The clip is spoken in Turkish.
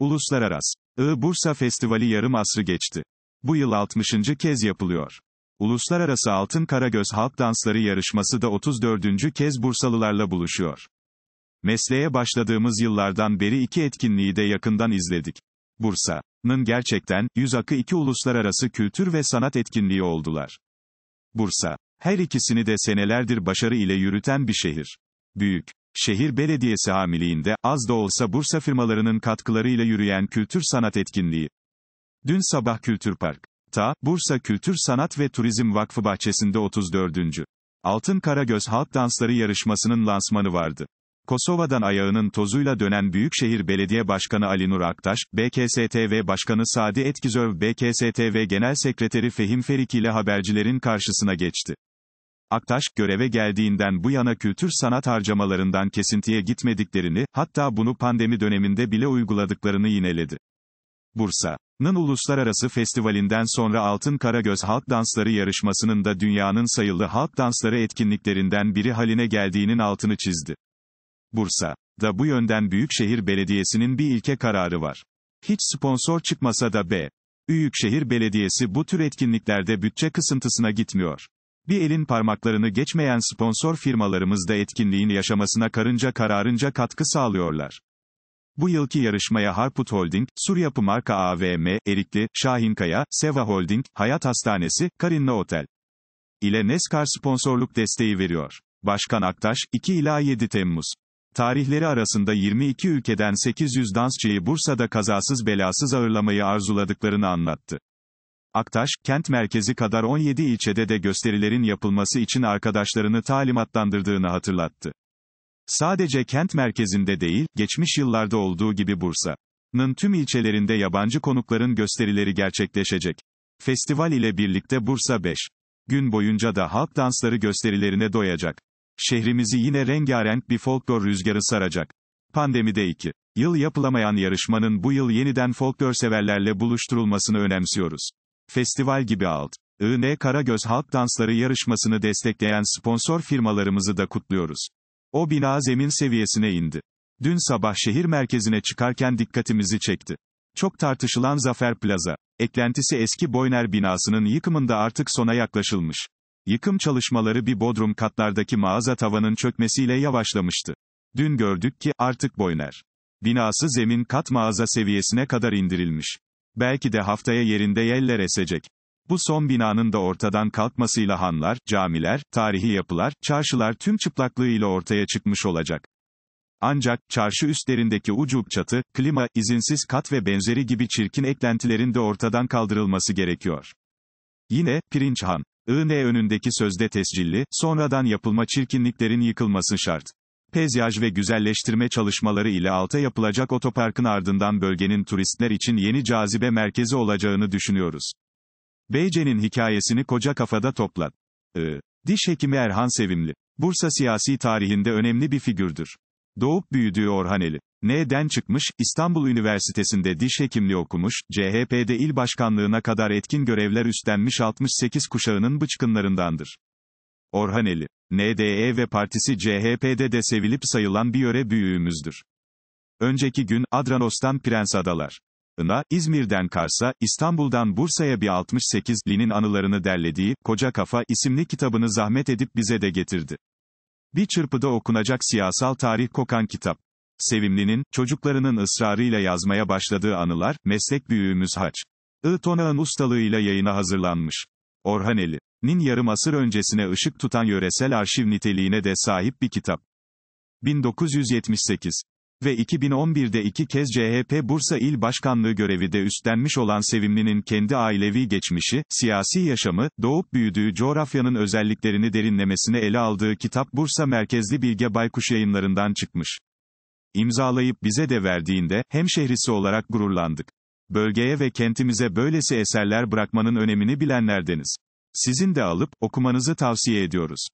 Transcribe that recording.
Uluslararası Bursa Festivali yarım asrı geçti. Bu yıl 60. kez yapılıyor. Uluslararası Altın Karagöz Halk Dansları yarışması da 34. kez Bursalılarla buluşuyor. Mesleğe başladığımız yıllardan beri iki etkinliği de yakından izledik. Bursa'nın gerçekten, yüz akı iki uluslararası kültür ve sanat etkinliği oldular. Bursa, her ikisini de senelerdir başarı ile yürüten bir şehir. Büyük, şehir belediyesi hamiliğinde, az da olsa Bursa firmalarının katkılarıyla yürüyen kültür sanat etkinliği. Dün sabah Kültür Park, Ta, Bursa Kültür Sanat ve Turizm Vakfı bahçesinde 34. Altın Karagöz Halk Dansları yarışmasının lansmanı vardı. Kosova'dan ayağının tozuyla dönen Büyükşehir Belediye Başkanı Ali Nur Aktaş, BKSTV Başkanı Sadi Etkizöv, BKSTV Genel Sekreteri Fehim Ferik ile habercilerin karşısına geçti. Aktaş, göreve geldiğinden bu yana kültür sanat harcamalarından kesintiye gitmediklerini, hatta bunu pandemi döneminde bile uyguladıklarını yineledi. Bursa'nın uluslararası festivalinden sonra Altın Karagöz Halk Dansları yarışmasının da dünyanın sayılı halk dansları etkinliklerinden biri haline geldiğinin altını çizdi. Bursa'da bu yönden Büyükşehir Belediyesi'nin bir ilke kararı var. Hiç sponsor çıkmasa da B. Büyükşehir Belediyesi bu tür etkinliklerde bütçe kısıntısına gitmiyor bir elin parmaklarını geçmeyen sponsor firmalarımız da etkinliğin yaşamasına karınca kararınca katkı sağlıyorlar. Bu yılki yarışmaya Harput Holding, Sur Yapı Marka AVM, Erikli, Şahinkaya, Seva Holding, Hayat Hastanesi, Karinna Otel ile Neskar sponsorluk desteği veriyor. Başkan Aktaş, 2 ila 7 Temmuz. Tarihleri arasında 22 ülkeden 800 dansçıyı Bursa'da kazasız belasız ağırlamayı arzuladıklarını anlattı. Aktaş, kent merkezi kadar 17 ilçede de gösterilerin yapılması için arkadaşlarını talimatlandırdığını hatırlattı. Sadece kent merkezinde değil, geçmiş yıllarda olduğu gibi Bursa'nın tüm ilçelerinde yabancı konukların gösterileri gerçekleşecek. Festival ile birlikte Bursa 5 gün boyunca da halk dansları gösterilerine doyacak. Şehrimizi yine rengarenk bir folklor rüzgarı saracak. Pandemide 2 yıl yapılamayan yarışmanın bu yıl yeniden folklor severlerle buluşturulmasını önemsiyoruz festival gibi alt. IN Karagöz Halk Dansları yarışmasını destekleyen sponsor firmalarımızı da kutluyoruz. O bina zemin seviyesine indi. Dün sabah şehir merkezine çıkarken dikkatimizi çekti. Çok tartışılan Zafer Plaza, eklentisi eski Boyner binasının yıkımında artık sona yaklaşılmış. Yıkım çalışmaları bir bodrum katlardaki mağaza tavanın çökmesiyle yavaşlamıştı. Dün gördük ki, artık Boyner binası zemin kat mağaza seviyesine kadar indirilmiş belki de haftaya yerinde yeller esecek. Bu son binanın da ortadan kalkmasıyla hanlar, camiler, tarihi yapılar, çarşılar tüm çıplaklığıyla ortaya çıkmış olacak. Ancak, çarşı üstlerindeki ucub çatı, klima, izinsiz kat ve benzeri gibi çirkin eklentilerin de ortadan kaldırılması gerekiyor. Yine, Pirinç Han, IN e önündeki sözde tescilli, sonradan yapılma çirkinliklerin yıkılması şart pezyaj ve güzelleştirme çalışmaları ile alta yapılacak otoparkın ardından bölgenin turistler için yeni cazibe merkezi olacağını düşünüyoruz. Beyce'nin hikayesini koca kafada toplat. I. diş hekimi Erhan Sevimli. Bursa siyasi tarihinde önemli bir figürdür. Doğup büyüdüğü Orhaneli. N'den çıkmış, İstanbul Üniversitesi'nde diş hekimliği okumuş, CHP'de il başkanlığına kadar etkin görevler üstlenmiş 68 kuşağının bıçkınlarındandır. Orhaneli, NDE ve partisi CHP'de de sevilip sayılan bir yöre büyüğümüzdür. Önceki gün, Adranos'tan Prens Adalar. Ina, İzmir'den Kars'a, İstanbul'dan Bursa'ya bir 68 linin anılarını derlediği, Koca Kafa isimli kitabını zahmet edip bize de getirdi. Bir çırpıda okunacak siyasal tarih kokan kitap. Sevimli'nin, çocuklarının ısrarıyla yazmaya başladığı anılar, meslek büyüğümüz Haç. I. Tonağ'ın ustalığıyla yayına hazırlanmış. Orhaneli nin yarım asır öncesine ışık tutan yöresel arşiv niteliğine de sahip bir kitap. 1978 ve 2011'de iki kez CHP Bursa İl Başkanlığı görevi de üstlenmiş olan Sevimli'nin kendi ailevi geçmişi, siyasi yaşamı, doğup büyüdüğü coğrafyanın özelliklerini derinlemesine ele aldığı kitap Bursa merkezli Bilge Baykuş yayınlarından çıkmış. İmzalayıp bize de verdiğinde, hem şehrisi olarak gururlandık. Bölgeye ve kentimize böylesi eserler bırakmanın önemini bilenlerdeniz. Sizin de alıp okumanızı tavsiye ediyoruz.